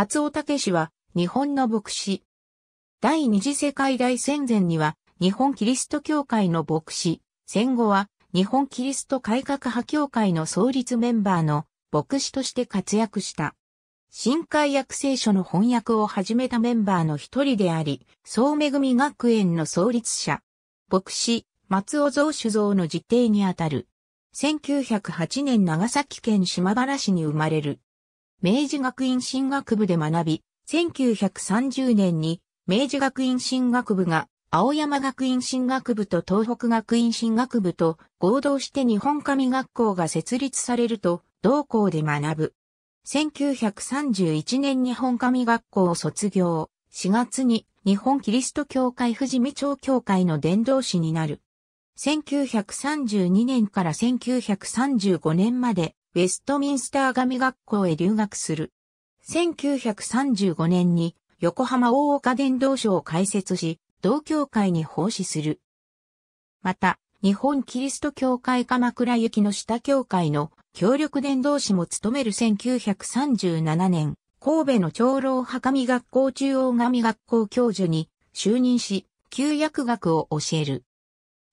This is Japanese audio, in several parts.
松尾武氏は、日本の牧師。第二次世界大戦前には、日本キリスト教会の牧師、戦後は、日本キリスト改革派教会の創立メンバーの牧師として活躍した。新海約聖書の翻訳を始めたメンバーの一人であり、総恵学園の創立者、牧師、松尾蔵酒造の実定にあたる。1908年長崎県島原市に生まれる。明治学院進学部で学び、1930年に明治学院進学部が青山学院進学部と東北学院進学部と合同して日本神学校が設立されると同校で学ぶ。1931年日本神学校を卒業。4月に日本キリスト教会富士見町教会の伝道師になる。1932年から1935年までウェストミンスター神学校へ留学する。1935年に横浜大岡伝道所を開設し、同教会に奉仕する。また、日本キリスト教会鎌倉行きの下教会の協力伝道師も務める1937年、神戸の長老派神学校中央神学校教授に就任し、旧約学を教える。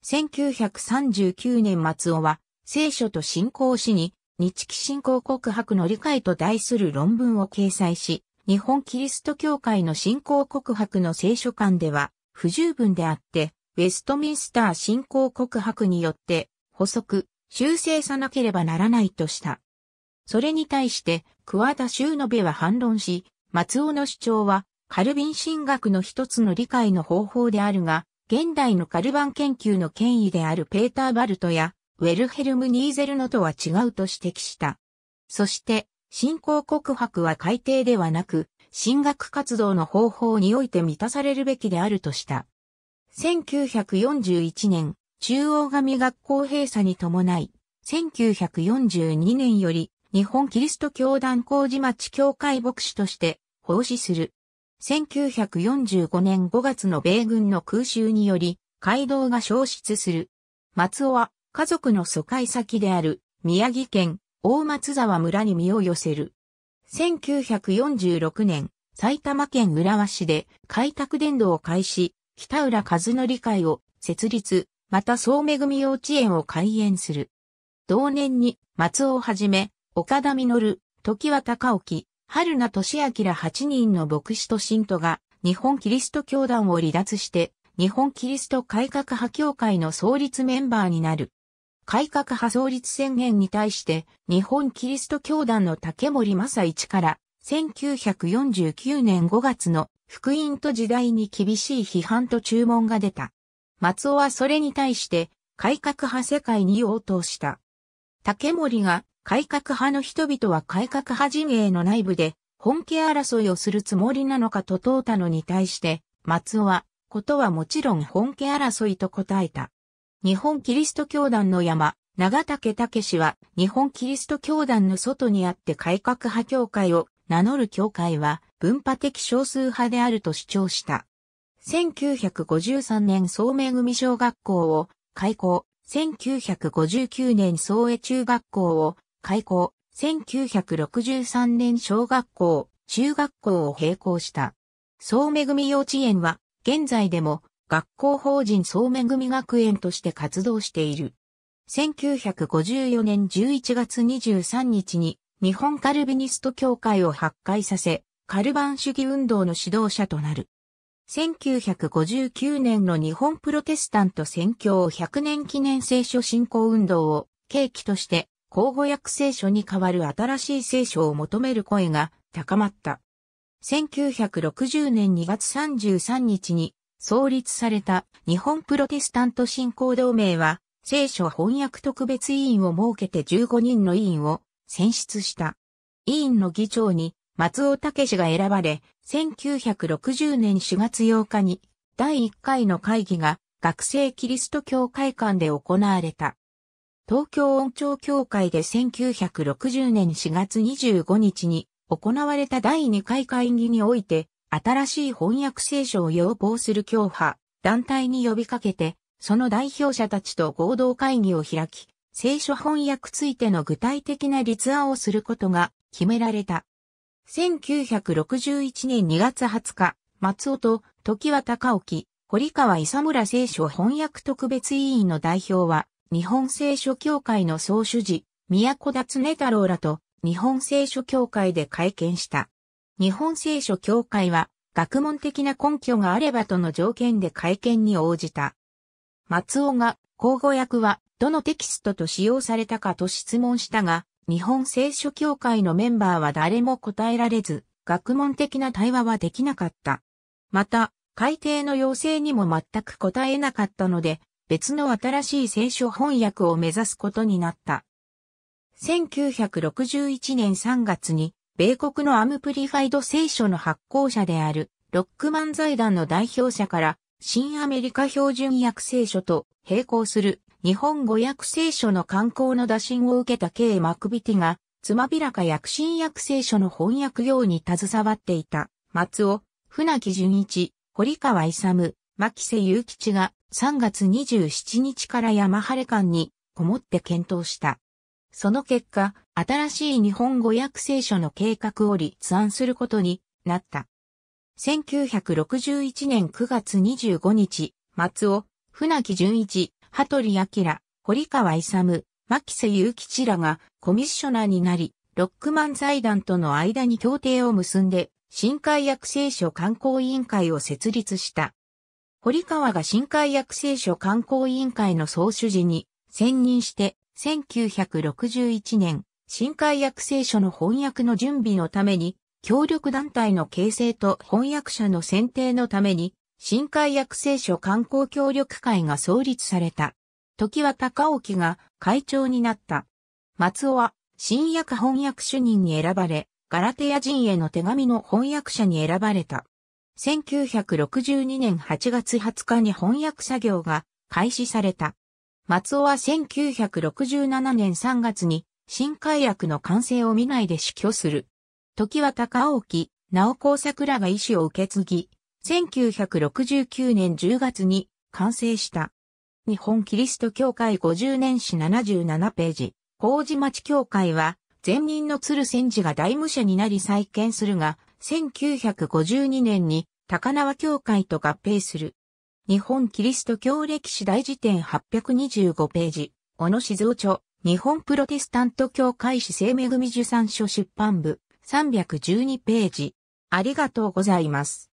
1939年松尾は、聖書と信仰しに日記信仰告白の理解と題する論文を掲載し、日本キリスト教会の信仰告白の聖書館では不十分であって、ウェストミンスター信仰告白によって補足、修正さなければならないとした。それに対して、桑田修延は反論し、松尾の主張は、カルビン神学の一つの理解の方法であるが、現代のカルバン研究の権威であるペーター・バルトや、ウェルヘルム・ニーゼルノとは違うと指摘した。そして、信仰告白は改定ではなく、進学活動の方法において満たされるべきであるとした。1941年、中央神学校閉鎖に伴い、1942年より日本キリスト教団工事町教会牧師として奉仕する。1945年5月の米軍の空襲により、街道が消失する。松尾は家族の疎開先である宮城県大松沢村に身を寄せる。1946年、埼玉県浦和市で開拓伝道を開始、北浦和則会を設立、また総恵幼稚園を開園する。同年に松尾をはじめ、岡田稔、時は高沖、春名俊明ら8人の牧師と信徒が日本キリスト教団を離脱して、日本キリスト改革派協会の創立メンバーになる。改革派創立宣言に対して、日本キリスト教団の竹森正一から、1949年5月の福音と時代に厳しい批判と注文が出た。松尾はそれに対して、改革派世界に応答した。竹森が、改革派の人々は改革派陣営の内部で、本家争いをするつもりなのかと問うたのに対して、松尾は、ことはもちろん本家争いと答えた。日本キリスト教団の山、長竹武氏は、日本キリスト教団の外にあって改革派教会を名乗る教会は、文化的少数派であると主張した。1953年総明組小学校を開校、1959年総江中学校を開校、1963年小学校、中学校を閉校した。総恵幼稚園は、現在でも学校法人総うめ組学園として活動している。1954年11月23日に日本カルビニスト協会を発会させ、カルバン主義運動の指導者となる。1959年の日本プロテスタント宣教100年記念聖書信仰運動を契機として交互訳聖書に代わる新しい聖書を求める声が高まった。1960年2月33日に創立された日本プロテスタント信仰同盟は、聖書翻訳特別委員を設けて15人の委員を選出した。委員の議長に松尾武が選ばれ、1960年4月8日に第1回の会議が学生キリスト教会館で行われた。東京音調協会で1960年4月25日に行われた第2回会議において、新しい翻訳聖書を要望する教派、団体に呼びかけて、その代表者たちと合同会議を開き、聖書翻訳ついての具体的な立案をすることが決められた。1961年2月20日、松尾と時は高沖、堀川磯村聖書翻訳特別委員の代表は、日本聖書協会の総主事、宮古田常太郎らと日本聖書協会で会見した。日本聖書協会は、学問的な根拠があればとの条件で会見に応じた。松尾が、交互訳は、どのテキストと使用されたかと質問したが、日本聖書協会のメンバーは誰も答えられず、学問的な対話はできなかった。また、改訂の要請にも全く答えなかったので、別の新しい聖書翻訳を目指すことになった。1961年3月に米国のアムプリファイド聖書の発行者である、ロックマン財団の代表者から、新アメリカ標準訳聖書と並行する日本語訳聖書の刊行の打診を受けた K. マクビティが、つまびらか訳新訳聖書の翻訳業に携わっていた、松尾、船木純一、堀川勇、牧瀬雄吉が3月27日から山晴館にこもって検討した。その結果、新しい日本語訳聖書の計画を立案することになった。1961年9月25日、松尾、船木淳一、羽鳥明、堀川勇、牧瀬祐吉らがコミッショナーになり、ロックマン財団との間に協定を結んで、新海訳聖書観光委員会を設立した。堀川が深海訳聖書観光委員会の総主事に専任して1961年、新海訳聖書の翻訳の準備のために、協力団体の形成と翻訳者の選定のために、新海訳聖書観光協力会が創立された。時は高沖が会長になった。松尾は新訳翻訳主任に選ばれ、ガラテヤ人への手紙の翻訳者に選ばれた。1962年8月20日に翻訳作業が開始された。松尾は1967年3月に新海薬の完成を見ないで死去する。時は高沖、直子桜が意師を受け継ぎ、1969年10月に完成した。日本キリスト教会50年史77ページ。麹町教会は、前任の鶴仙寺が大武者になり再建するが、1952年に高輪教会と合併する。日本キリスト教歴史大辞典825ページ、小野静夫著、日本プロテスタント教会史生恵受産書出版部、312ページ。ありがとうございます。